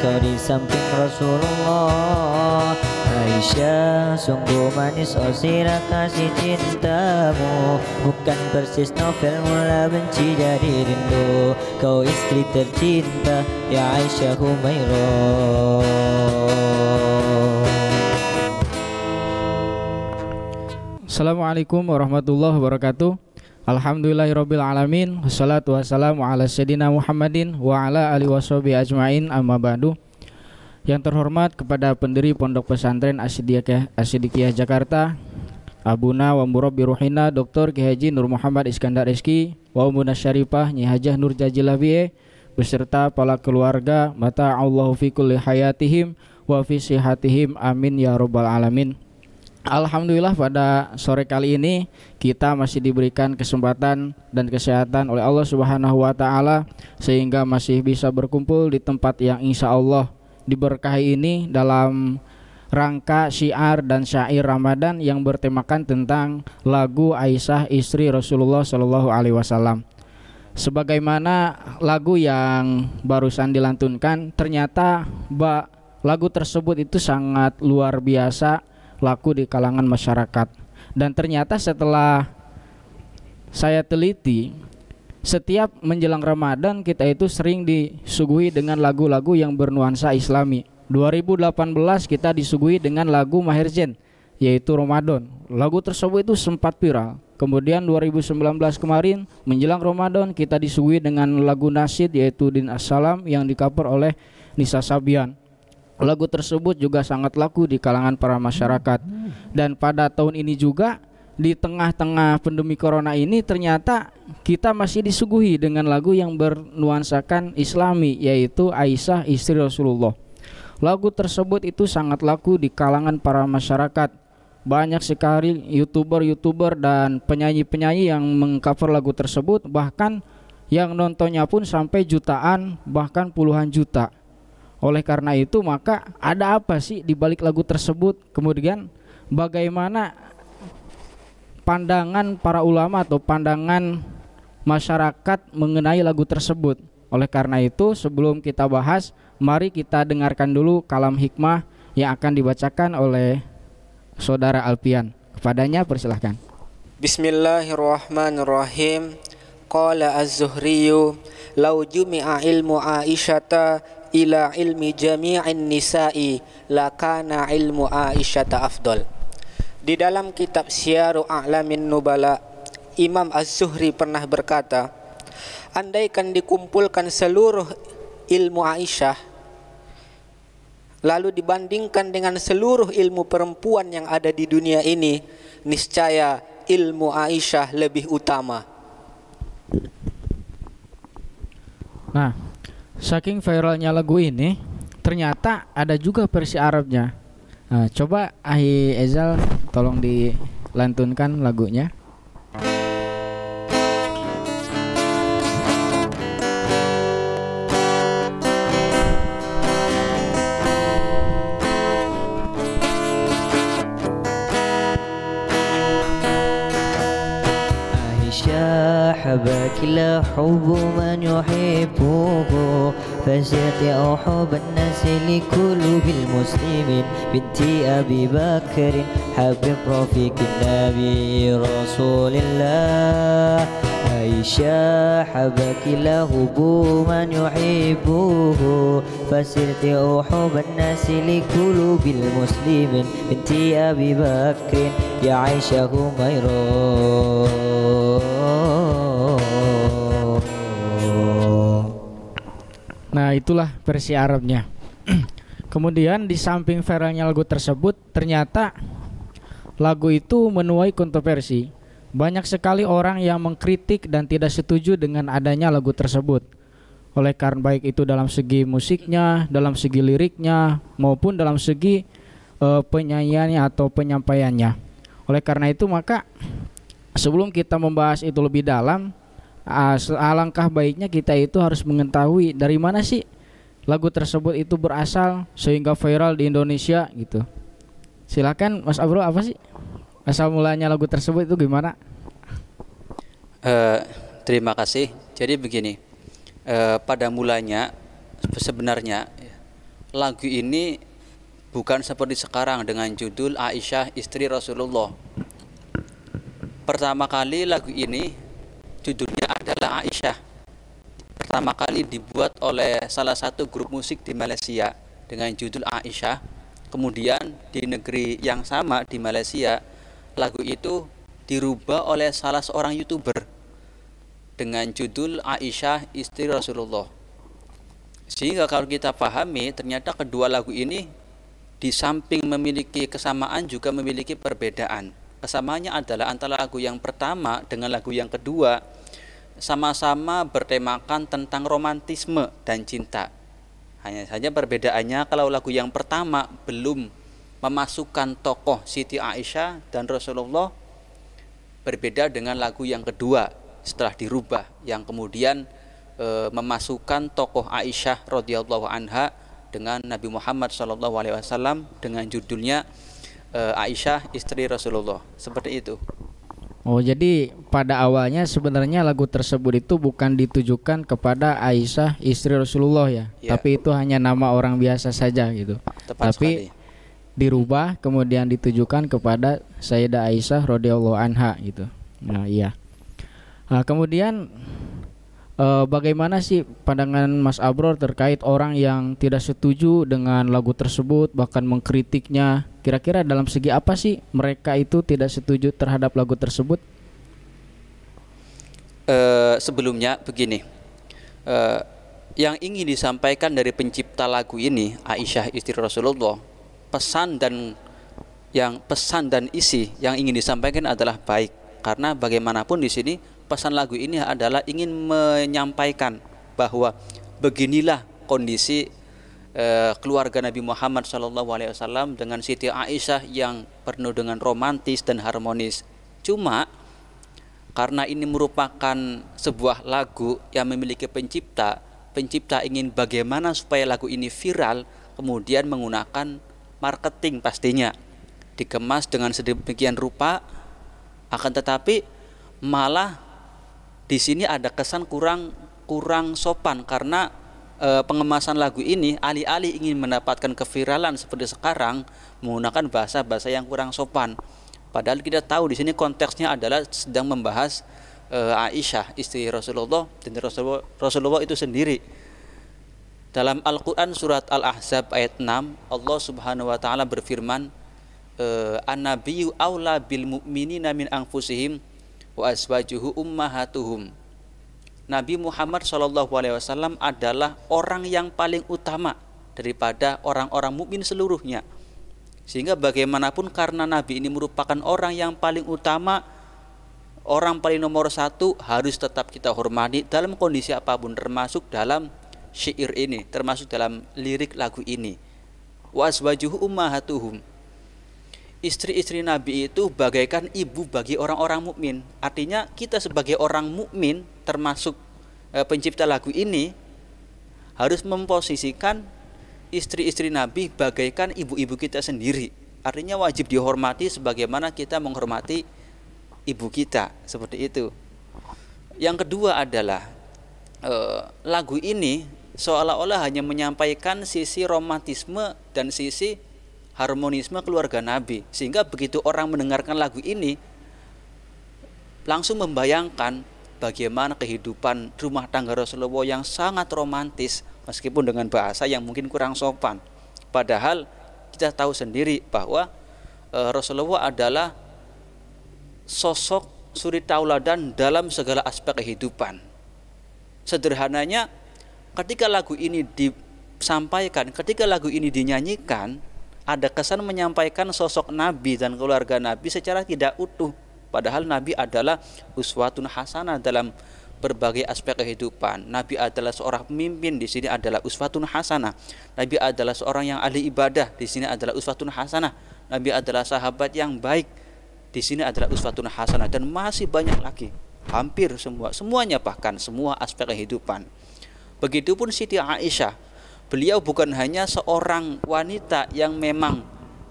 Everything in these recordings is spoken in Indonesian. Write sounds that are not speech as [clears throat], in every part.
kau di samping Rasulullah Aisyah sungguh manis oh sirah kasih cintamu Bukan persis novel mula benci jadi rindu Kau istri tercinta ya Aisyah Humairah Assalamualaikum warahmatullahi wabarakatuh Alhamdulillahirrabbilalamin alamin wassalatu wassalamu ala sayyidina Muhammadin wa ala alihi washabi ajmain amma ba'du. Yang terhormat kepada pendiri Pondok Pesantren Asidiyah Asidikiyah Jakarta, Abuna wa murabbi ruhina Dr. Ki Haji Nur Muhammad Iskandar Eski, wa Umuna Syarifah Nyi Hajah Nur Jajilabiye beserta para keluarga mata Allahu fi kulli hayatihim wa fi sihatihim amin ya rabbal alamin. Alhamdulillah pada sore kali ini kita masih diberikan kesempatan dan kesehatan oleh Allah Subhanahu wa taala sehingga masih bisa berkumpul di tempat yang insya Allah diberkahi ini dalam rangka syiar dan syair Ramadan yang bertemakan tentang lagu Aisyah istri Rasulullah Shallallahu Alaihi Wasallam. Sebagaimana lagu yang barusan dilantunkan, ternyata ba, lagu tersebut itu sangat luar biasa laku di kalangan masyarakat. Dan ternyata setelah saya teliti, setiap menjelang Ramadan kita itu sering disuguhi dengan lagu-lagu yang bernuansa islami. 2018 kita disuguhi dengan lagu Maher yaitu Ramadan. Lagu tersebut itu sempat viral. Kemudian 2019 kemarin menjelang Ramadan kita disuguhi dengan lagu nasid yaitu Din Assalam yang di oleh Nisa Sabian. Lagu tersebut juga sangat laku di kalangan para masyarakat. Dan pada tahun ini juga di tengah-tengah pandemi corona ini ternyata kita masih disuguhi dengan lagu yang bernuansakan islami yaitu Aisyah istri Rasulullah. Lagu tersebut itu sangat laku di kalangan para masyarakat. Banyak sekali YouTuber-YouTuber dan penyanyi-penyanyi yang mengcover lagu tersebut bahkan yang nontonnya pun sampai jutaan bahkan puluhan juta oleh karena itu maka ada apa sih di balik lagu tersebut? Kemudian bagaimana pandangan para ulama atau pandangan masyarakat mengenai lagu tersebut? Oleh karena itu sebelum kita bahas, mari kita dengarkan dulu kalam hikmah yang akan dibacakan oleh saudara Alpian. Kepadanya persilahkan. Bismillahirrahmanirrahim. Qala az zuhriyu "Lau jumi'a ilmu Aisyata ila ilmi jami'in nisa'i lakana ilmu Aisyata afdol. Di dalam kitab Syiaru A'lamin Nubala, Imam Az-Zuhri pernah berkata, Andaikan dikumpulkan seluruh ilmu Aisyah, lalu dibandingkan dengan seluruh ilmu perempuan yang ada di dunia ini, niscaya ilmu Aisyah lebih utama. Nah, Saking viralnya lagu ini, ternyata ada juga versi Arabnya. Nah, coba Ahi Ezal tolong dilantunkan lagunya. لا حب من يحبه فشتاء حب الناس لقلوب المسلمين بنت أبي بكر حبيب رفيق النبي رسول الله عيشة حبك له من يحبه فسرت أحب الناس لقلوب المسلمين بنت أبي بكر يا عائشة هميرون itulah versi Arabnya. [clears throat] Kemudian di samping viralnya lagu tersebut, ternyata lagu itu menuai kontroversi. Banyak sekali orang yang mengkritik dan tidak setuju dengan adanya lagu tersebut. Oleh karena baik itu dalam segi musiknya, dalam segi liriknya, maupun dalam segi uh, penyanyiannya atau penyampaiannya. Oleh karena itu maka sebelum kita membahas itu lebih dalam, alangkah baiknya kita itu harus mengetahui dari mana sih lagu tersebut itu berasal sehingga viral di Indonesia gitu. Silakan Mas Abro apa sih asal mulanya lagu tersebut itu gimana? Uh, terima kasih. Jadi begini, uh, pada mulanya sebenarnya lagu ini bukan seperti sekarang dengan judul Aisyah istri Rasulullah. Pertama kali lagu ini judulnya adalah Aisyah pertama kali dibuat oleh salah satu grup musik di Malaysia dengan judul Aisyah. Kemudian di negeri yang sama di Malaysia, lagu itu dirubah oleh salah seorang YouTuber dengan judul Aisyah Istri Rasulullah. Sehingga kalau kita pahami, ternyata kedua lagu ini di samping memiliki kesamaan juga memiliki perbedaan. Kesamaannya adalah antara lagu yang pertama dengan lagu yang kedua sama-sama bertemakan tentang romantisme dan cinta. Hanya saja perbedaannya kalau lagu yang pertama belum memasukkan tokoh Siti Aisyah dan Rasulullah berbeda dengan lagu yang kedua setelah dirubah yang kemudian e, memasukkan tokoh Aisyah radhiyallahu anha dengan Nabi Muhammad saw dengan judulnya e, Aisyah istri Rasulullah seperti itu. Oh, jadi pada awalnya sebenarnya lagu tersebut itu bukan ditujukan kepada Aisyah istri Rasulullah ya, ya. tapi itu hanya nama orang biasa saja gitu. Tepat tapi sekali. dirubah kemudian ditujukan kepada Sayyidah Aisyah radhiyallahu anha gitu. Nah, iya. Nah, kemudian Uh, bagaimana sih pandangan Mas Abror terkait orang yang tidak setuju dengan lagu tersebut bahkan mengkritiknya? Kira-kira dalam segi apa sih mereka itu tidak setuju terhadap lagu tersebut? Uh, sebelumnya begini, uh, yang ingin disampaikan dari pencipta lagu ini Aisyah istri Rasulullah pesan dan yang pesan dan isi yang ingin disampaikan adalah baik karena bagaimanapun di sini pesan lagu ini adalah ingin menyampaikan bahwa beginilah kondisi eh, keluarga Nabi Muhammad SAW dengan Siti Aisyah yang penuh dengan romantis dan harmonis. Cuma karena ini merupakan sebuah lagu yang memiliki pencipta, pencipta ingin bagaimana supaya lagu ini viral, kemudian menggunakan marketing pastinya dikemas dengan sedemikian rupa akan tetapi malah di sini ada kesan kurang kurang sopan karena e, pengemasan lagu ini alih-alih ingin mendapatkan keviralan seperti sekarang menggunakan bahasa-bahasa yang kurang sopan. Padahal kita tahu di sini konteksnya adalah sedang membahas e, Aisyah istri Rasulullah dan Rasulullah, Rasulullah itu sendiri. Dalam Al-Qur'an surat Al-Ahzab ayat 6 Allah Subhanahu wa taala berfirman e, An-nabiyyu aula bil mu'minina min anfusihim wa azwajuhu ummahatuhum. Nabi Muhammad SAW adalah orang yang paling utama daripada orang-orang mukmin seluruhnya. Sehingga bagaimanapun karena Nabi ini merupakan orang yang paling utama, orang paling nomor satu harus tetap kita hormati dalam kondisi apapun, termasuk dalam syair ini, termasuk dalam lirik lagu ini. Wa ummahatuhum istri-istri Nabi itu bagaikan ibu bagi orang-orang mukmin. Artinya kita sebagai orang mukmin termasuk eh, pencipta lagu ini harus memposisikan istri-istri Nabi bagaikan ibu-ibu kita sendiri. Artinya wajib dihormati sebagaimana kita menghormati ibu kita seperti itu. Yang kedua adalah eh, lagu ini seolah-olah hanya menyampaikan sisi romantisme dan sisi harmonisme keluarga Nabi. Sehingga begitu orang mendengarkan lagu ini, langsung membayangkan bagaimana kehidupan rumah tangga Rasulullah yang sangat romantis, meskipun dengan bahasa yang mungkin kurang sopan. Padahal kita tahu sendiri bahwa eh, Rasulullah adalah sosok suri tauladan dalam segala aspek kehidupan. Sederhananya, ketika lagu ini disampaikan, ketika lagu ini dinyanyikan, ada kesan menyampaikan sosok Nabi dan keluarga Nabi secara tidak utuh. Padahal Nabi adalah uswatun hasanah dalam berbagai aspek kehidupan. Nabi adalah seorang pemimpin, di sini adalah uswatun hasanah. Nabi adalah seorang yang ahli ibadah, di sini adalah uswatun hasanah. Nabi adalah sahabat yang baik, di sini adalah uswatun hasanah dan masih banyak lagi. Hampir semua, semuanya bahkan semua aspek kehidupan. Begitupun Siti Aisyah beliau bukan hanya seorang wanita yang memang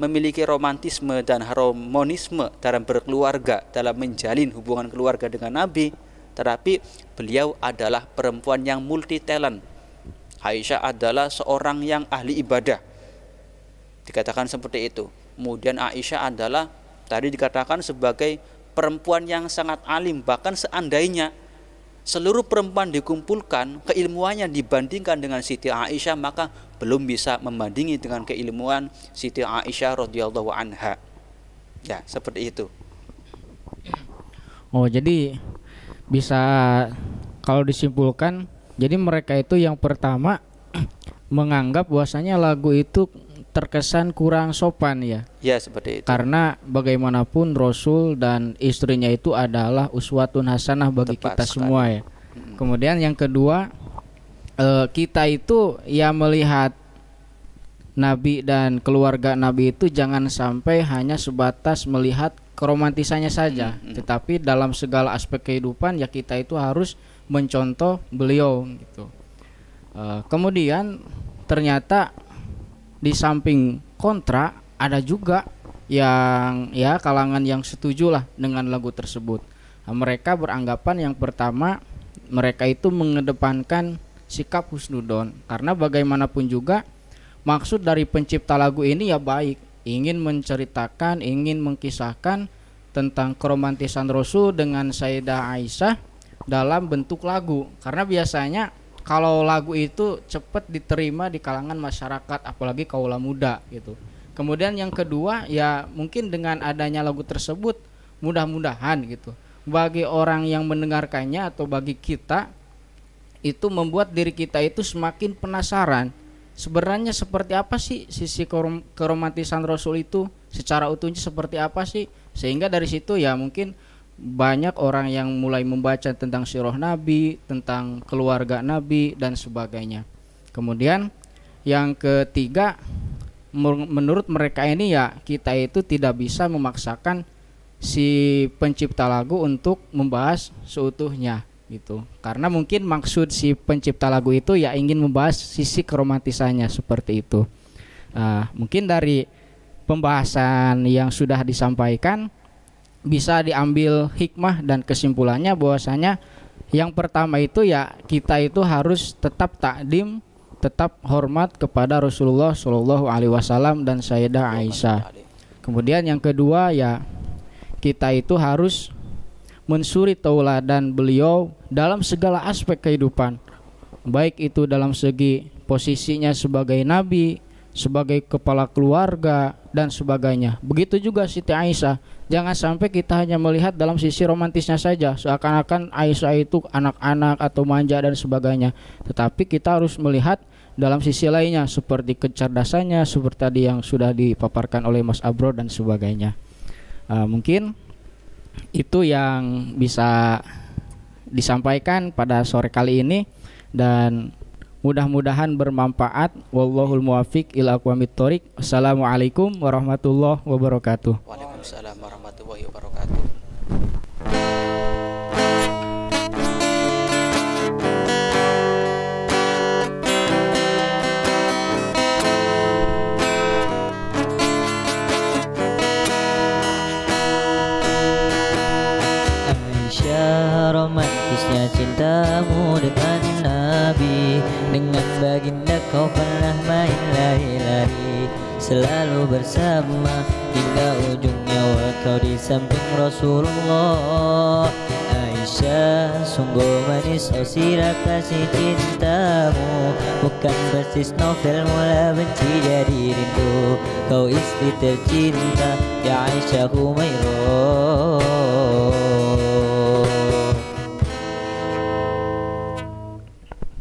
memiliki romantisme dan harmonisme dalam berkeluarga, dalam menjalin hubungan keluarga dengan Nabi, tetapi beliau adalah perempuan yang multi talent. Aisyah adalah seorang yang ahli ibadah. Dikatakan seperti itu. Kemudian Aisyah adalah tadi dikatakan sebagai perempuan yang sangat alim, bahkan seandainya seluruh perempuan dikumpulkan keilmuannya dibandingkan dengan Siti Aisyah maka belum bisa membandingi dengan keilmuan Siti Aisyah radhiyallahu anha. Ya, seperti itu. Oh, jadi bisa kalau disimpulkan jadi mereka itu yang pertama [clears throat] menganggap bahwasanya lagu itu terkesan kurang sopan ya. Ya seperti itu. Karena bagaimanapun Rasul dan istrinya itu adalah uswatun hasanah bagi Tepat kita sekali. semua ya. Hmm. Kemudian yang kedua eh, kita itu ya melihat Nabi dan keluarga Nabi itu jangan sampai hanya sebatas melihat keromantisannya saja, hmm, tetapi dalam segala aspek kehidupan ya kita itu harus mencontoh beliau gitu. Uh, kemudian ternyata di samping kontra ada juga yang ya kalangan yang setuju lah dengan lagu tersebut. Nah, mereka beranggapan yang pertama mereka itu mengedepankan sikap husnudon karena bagaimanapun juga maksud dari pencipta lagu ini ya baik, ingin menceritakan, ingin mengkisahkan tentang keromantisan Rasul dengan Sayyidah Aisyah dalam bentuk lagu karena biasanya kalau lagu itu cepat diterima di kalangan masyarakat apalagi kaula muda gitu. Kemudian yang kedua ya mungkin dengan adanya lagu tersebut mudah-mudahan gitu bagi orang yang mendengarkannya atau bagi kita itu membuat diri kita itu semakin penasaran sebenarnya seperti apa sih sisi keromantisan Rasul itu secara utuhnya seperti apa sih sehingga dari situ ya mungkin banyak orang yang mulai membaca tentang sirah Nabi, tentang keluarga Nabi dan sebagainya. Kemudian yang ketiga menurut mereka ini ya kita itu tidak bisa memaksakan si pencipta lagu untuk membahas seutuhnya gitu. Karena mungkin maksud si pencipta lagu itu ya ingin membahas sisi keromantisannya seperti itu. Uh, mungkin dari pembahasan yang sudah disampaikan bisa diambil hikmah dan kesimpulannya bahwasanya yang pertama itu ya kita itu harus tetap takdim, tetap hormat kepada Rasulullah Shallallahu Alaihi Wasallam dan Sayyidah Aisyah. Kemudian yang kedua ya kita itu harus mensuri tauladan beliau dalam segala aspek kehidupan, baik itu dalam segi posisinya sebagai nabi, sebagai kepala keluarga dan sebagainya. Begitu juga Siti Aisyah Jangan sampai kita hanya melihat dalam sisi romantisnya saja, seakan-akan Aisyah itu anak-anak atau manja dan sebagainya. Tetapi kita harus melihat dalam sisi lainnya seperti kecerdasannya, seperti tadi yang sudah dipaparkan oleh Mas Abro dan sebagainya. Uh, mungkin itu yang bisa disampaikan pada sore kali ini dan mudah-mudahan bermanfaat. Wallahul muwafiq ila aqwamit Assalamualaikum warahmatullahi wabarakatuh. Waalaikumsalam warahmatullahi wabarakatuh. romantisnya cintamu dengan Nabi Dengan baginda kau pernah main selalu bersama hingga ujung nyawa kau di samping Rasulullah Aisyah sungguh manis oh sirah kasih cintamu bukan persis novel mula benci jadi rindu kau istri tercinta ya Aisyah Humairah